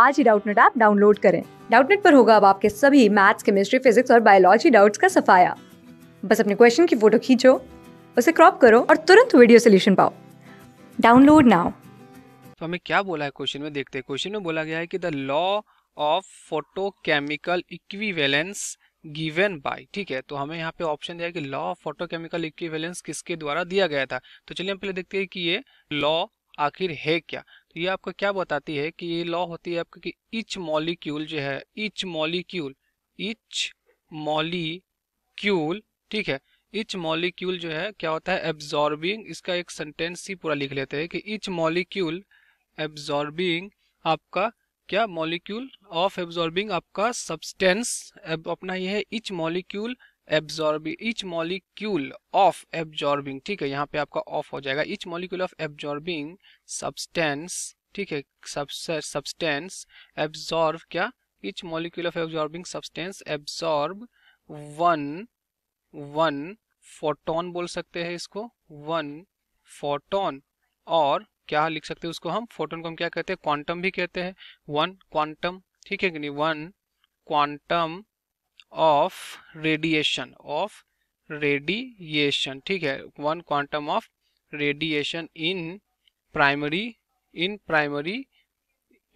आज ही Doubtnut app download करें डाउटनेट पर होगा अब आपके सभी मैथ्स केमिस्ट्री फिजिक्स और बायोलॉजी डाउट्स का सफाया बस अपने क्वेश्चन की फोटो खींचो उसे क्रॉप करो और तुरंत वीडियो सोल्यूशन पाओ डाउनलोड नाउ तो हमें क्या बोला है क्वेश्चन में देखते हैं क्वेश्चन में बोला गया है कि the law of photochemical equivalence given by ठीक है तो हमें यहाँ पे ऑप्शन दिया कि लॉ ऑफ फोटोकेमिकल इक्विवेलेंस किसके द्वारा दिया गया था तो चलिए हम पहले देखते हैं कि ये लॉ आखिर है क्या तो ये आपको क्या बताती है कि ये लॉ होती है आपका कि इच मॉलिक्यूल जो है इच मॉलिक्यूल इच मॉलिक्यूल ठीक है इच मॉलिक्यूल जो है क्या होता है एब्जॉर्बिंग इसका एक सेंटेंस ही पूरा लिख लेते हैं कि इच मॉलिक्यूल एब्जॉर्बिंग आपका क्या मॉलिक्यूल ऑफ एब्जॉर्बिंग आपका सब्सटेंस अपना ये है each molecule absorbing each molecule of absorbing ठीक है यहाँ पे आपका ऑफ हो जाएगा each molecule of absorbing substance ठीक है सब्सटेंस एब्जॉर्ब क्या each molecule of absorbing substance absorb one one photon बोल सकते हैं इसको वन फोटोन और क्या लिख सकते हैं उसको हम फोटोन को हम क्या कहते हैं क्वांटम भी कहते हैं वन क्वांटम ठीक है कि नहीं one quantum of radiation of radiation ठीक है one quantum of radiation in primary in primary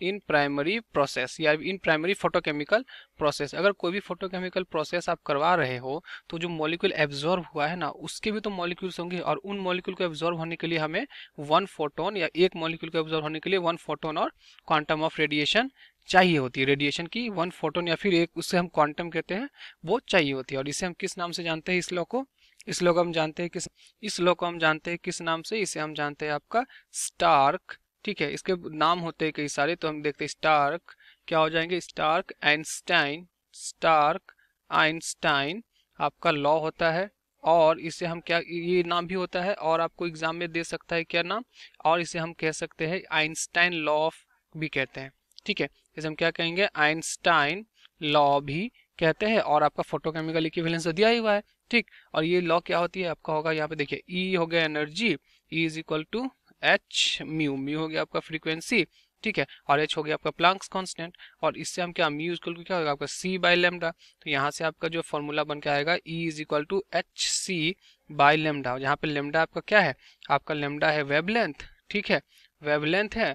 in primary process या इन प्राइमरी फोटोकेमिकल प्रोसेस अगर कोई भी फोटोकेमिकल प्रोसेस आप करवा रहे हो तो जो मॉलिक्यूल एब्जॉर्ब हुआ है ना उसके भी तो मॉलिक्यूल्स होंगे और उन मॉलिक्यूल को एब्जॉर्ब होने के लिए हमें वन फोटोन या एक मॉलिक्यूल को एब्जॉर्ब होने के लिए वन फोटोन और क्वांटम ऑफ रेडिएशन चाहिए होती है रेडिएशन की वन फोटोन या फिर एक उससे हम क्वांटम कहते हैं वो चाहिए होती है और इसे हम किस नाम से जानते हैं इस लॉ को इस लॉ को हम जानते हैं किस इस लॉ को हम जानते हैं किस नाम से इसे हम जानते हैं आपका स्टार्क ठीक है इसके नाम होते हैं कई सारे तो हम देखते हैं स्टार्क क्या हो जाएंगे स्टार्क आइंस्टाइन स्टार्क आइंस्टाइन आपका लॉ होता है और इसे हम क्या ये नाम भी होता है और आपको एग्जाम में दे सकता है क्या नाम और इसे हम कह सकते हैं आइंस्टाइन लॉ ऑफ भी कहते हैं ठीक है इसे हम क्या कहेंगे आइंस्टाइन लॉ भी कहते हैं और आपका फोटोकेमिकल तो इक्विवेलेंस दिया ही हुआ है ठीक और ये लॉ क्या होती है आपका होगा यहाँ पे देखिए ई e हो गया energy E is equal to h mu mu हो गया आपका फ्रीक्वेंसी ठीक है और एच हो गया आपका प्लांक्स कांस्टेंट और इससे हम क्या म्यू इक्वल टू क्या होगा आपका सी बाय लेमडा तो यहाँ से आपका जो फॉर्मूला बन के आएगा E is equal to h c by lambda यहाँ पे लेमडा आपका क्या है आपका लेमडा है वेब लेंथ ठीक है वेब लेंथ है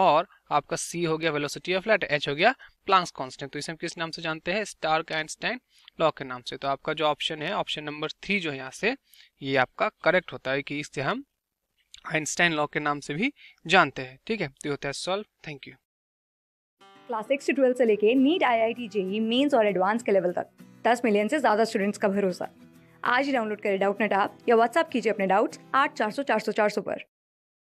और आपका सी हो गया वेलोसिटी ऑफ लाइट एच हो गया प्लांक्स कांस्टेंट तो इसे हम किस नाम से जानते हैं स्टार आइंस्टाइन लॉ के नाम से तो आपका जो ऑप्शन है ऑप्शन नंबर थ्री जो है यहाँ से ये आपका करेक्ट होता है कि इससे हम आइंस्टाइन लॉ के नाम से भी जानते हैं ठीक है तो होता है solve thank you class six से ट्वेल्थ से लेके NEET I I T JEE Mains और एडवांस के लेवल तक दस मिलियन से ज़्यादा स्टूडेंट्स का भरोसा आज ही डाउनलोड करें डाउट नेट ऐप या व्हाट्सअप कीजिए अपने डाउट्स आठ चार सौ चार सौ चार सौ पर